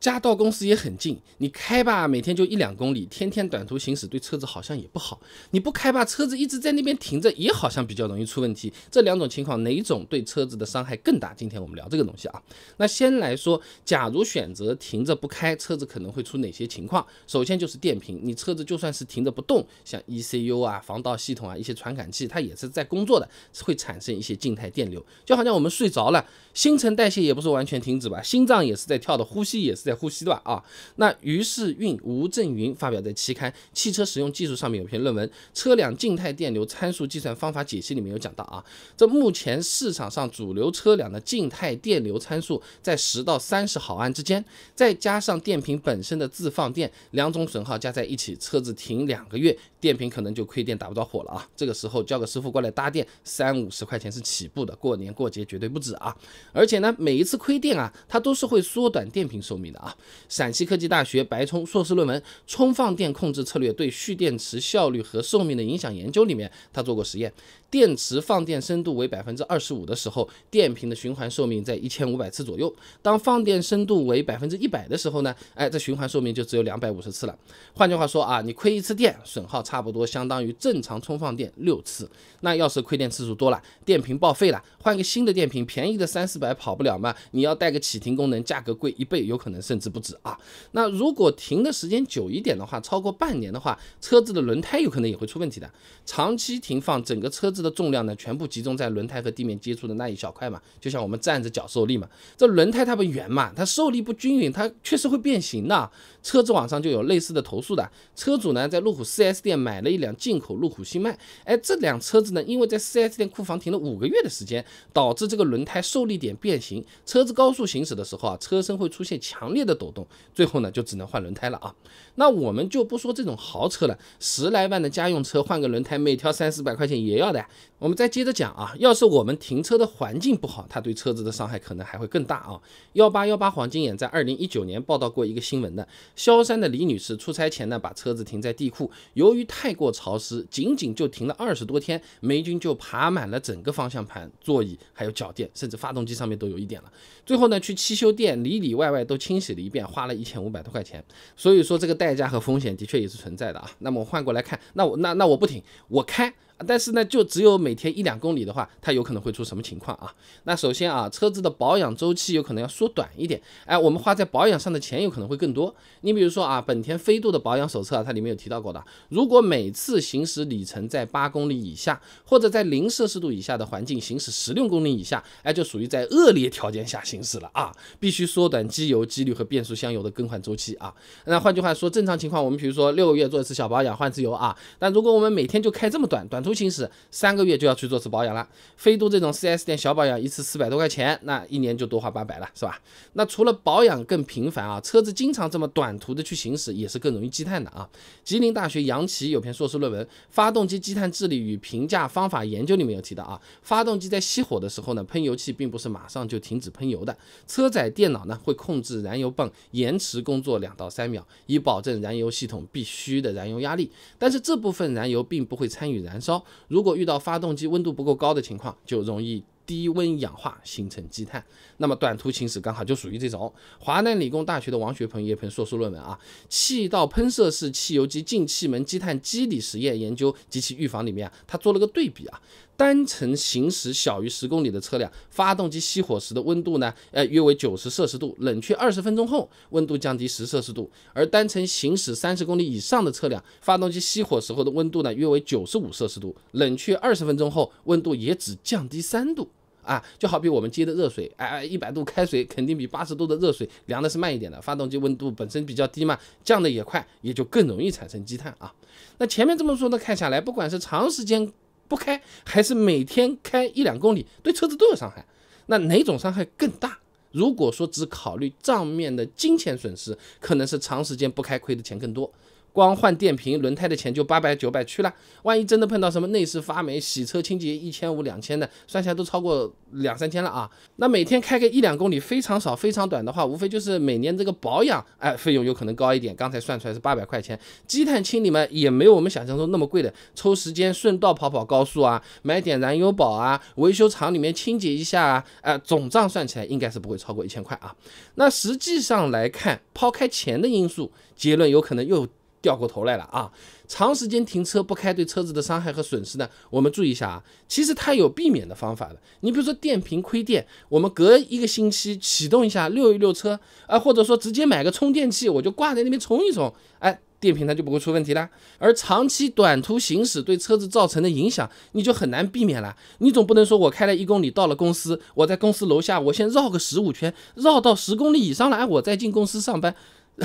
家到公司也很近，你开吧，每天就一两公里，天天短途行驶，对车子好像也不好。你不开吧，车子一直在那边停着，也好像比较容易出问题。这两种情况，哪种对车子的伤害更大？今天我们聊这个东西啊。那先来说，假如选择停着不开，车子可能会出哪些情况？首先就是电瓶，你车子就算是停着不动，像 ECU 啊、防盗系统啊、一些传感器，它也是在工作的，会产生一些静态电流，就好像我们睡着了，新陈代谢也不是完全停止吧，心脏也是在跳的，呼吸也是。在呼吸段啊，那于是运吴振云发表在期刊《汽车使用技术》上面有篇论文，《车辆静态电流参数计算方法解析》里面有讲到啊，这目前市场上主流车辆的静态电流参数在十到三十毫安之间，再加上电瓶本身的自放电，两种损耗加在一起，车子停两个月，电瓶可能就亏电打不着火了啊。这个时候叫个师傅过来搭电，三五十块钱是起步的，过年过节绝对不止啊。而且呢，每一次亏电啊，它都是会缩短电瓶寿命的。啊，陕西科技大学白冲硕士论文《充放电控制策略对蓄电池效率和寿命的影响研究》里面，他做过实验，电池放电深度为百分之二十五的时候，电瓶的循环寿命在一千五百次左右。当放电深度为百分之一百的时候呢，哎，这循环寿命就只有两百五十次了。换句话说啊，你亏一次电，损耗差不多相当于正常充放电六次。那要是亏电次数多了，电瓶报废了，换个新的电瓶，便宜的三四百跑不了嘛？你要带个启停功能，价格贵一倍，有可能是。甚至不止啊！那如果停的时间久一点的话，超过半年的话，车子的轮胎有可能也会出问题的。长期停放，整个车子的重量呢，全部集中在轮胎和地面接触的那一小块嘛，就像我们站着脚受力嘛。这轮胎它不圆嘛，它受力不均匀，它确实会变形的。车子网上就有类似的投诉的，车主呢在路虎 4S 店买了一辆进口路虎新迈，哎，这辆车子呢，因为在 4S 店库房停了五个月的时间，导致这个轮胎受力点变形，车子高速行驶的时候啊，车身会出现强烈。的抖动，最后呢就只能换轮胎了啊。那我们就不说这种豪车了，十来万的家用车换个轮胎，每条三四百块钱也要的。我们再接着讲啊，要是我们停车的环境不好，它对车子的伤害可能还会更大啊。幺八幺八黄金眼在二零一九年报道过一个新闻的，萧山的李女士出差前呢把车子停在地库，由于太过潮湿，仅仅就停了二十多天，霉菌就爬满了整个方向盘、座椅，还有脚垫，甚至发动机上面都有一点了。最后呢去汽修店里里外外都清洗。了一遍，花了一千五百多块钱，所以说这个代价和风险的确也是存在的啊。那么我换过来看，那我那那我不停，我开。但是呢，就只有每天一两公里的话，它有可能会出什么情况啊？那首先啊，车子的保养周期有可能要缩短一点。哎，我们花在保养上的钱有可能会更多。你比如说啊，本田飞度的保养手册，它里面有提到过的，如果每次行驶里程在八公里以下，或者在零摄氏度以下的环境行驶十六公里以下，哎，就属于在恶劣条件下行驶了啊，必须缩短机油、机滤和变速箱油的更换周期啊。那换句话说，正常情况我们比如说六个月做一次小保养换次油啊，但如果我们每天就开这么短，短途。出行时三个月就要去做次保养了。飞度这种 4S 店小保养一次四百多块钱，那一年就多花八百了，是吧？那除了保养更频繁啊，车子经常这么短途的去行驶也是更容易积碳的啊。吉林大学杨奇有篇硕士论文《发动机积碳治理与评价方法研究》里面有提到啊，发动机在熄火的时候呢，喷油器并不是马上就停止喷油的，车载电脑呢会控制燃油泵延迟工作两到三秒，以保证燃油系统必须的燃油压力。但是这部分燃油并不会参与燃烧。如果遇到发动机温度不够高的情况，就容易。低温氧化形成积碳，那么短途行驶刚好就属于这种。华南理工大学的王学鹏、叶鹏硕士论文啊，《气道喷射式汽油机进气门积碳机理实验研究及其预防》里面啊，他做了个对比啊，单程行驶小于十公里的车辆，发动机熄火时的温度呢，呃，约为九十摄氏度，冷却二十分钟后，温度降低十摄氏度；而单程行驶三十公里以上的车辆，发动机熄火时候的温度呢，约为九十五摄氏度，冷却二十分钟后，温度也只降低三度。啊，就好比我们接的热水，哎哎，一百度开水肯定比八十度的热水凉的是慢一点的。发动机温度本身比较低嘛，降的也快，也就更容易产生积碳啊。那前面这么说的看下来，不管是长时间不开还是每天开一两公里，对车子都有伤害。那哪种伤害更大？如果说只考虑账面的金钱损失，可能是长时间不开亏的钱更多。光换电瓶、轮胎的钱就八百九百去了，万一真的碰到什么内饰发霉、洗车清洁一千五两千的，算下来都超过两三千了啊！那每天开个一两公里，非常少、非常短的话，无非就是每年这个保养，哎，费用有可能高一点。刚才算出来是八百块钱，积碳清理嘛，也没有我们想象中那么贵的。抽时间顺道跑跑高速啊，买点燃油宝啊，维修厂里面清洁一下啊，哎，总账算起来应该是不会超过一千块啊。那实际上来看，抛开钱的因素，结论有可能又。掉过头来了啊！长时间停车不开对车子的伤害和损失呢？我们注意一下啊。其实它有避免的方法的。你比如说电瓶亏电，我们隔一个星期启动一下溜一溜车啊，或者说直接买个充电器，我就挂在那边充一充，哎，电瓶它就不会出问题了。而长期短途行驶对车子造成的影响，你就很难避免了。你总不能说我开了一公里到了公司，我在公司楼下我先绕个十五圈，绕到十公里以上了，哎，我再进公司上班。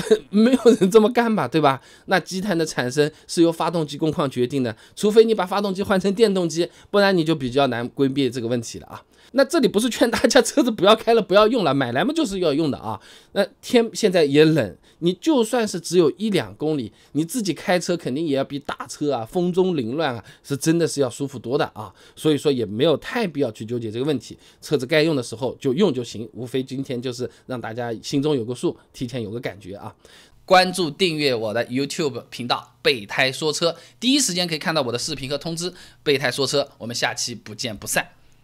没有人这么干吧，对吧？那积碳的产生是由发动机工况决定的，除非你把发动机换成电动机，不然你就比较难规避这个问题了啊。那这里不是劝大家车子不要开了，不要用了，买来嘛就是要用的啊。那天现在也冷，你就算是只有一两公里，你自己开车肯定也要比大车啊，风中凌乱啊，是真的是要舒服多的啊。所以说也没有太必要去纠结这个问题，车子该用的时候就用就行，无非今天就是让大家心中有个数，提前有个感觉啊。关注订阅我的 YouTube 频道“备胎说车”，第一时间可以看到我的视频和通知。“备胎说车”，我们下期不见不散。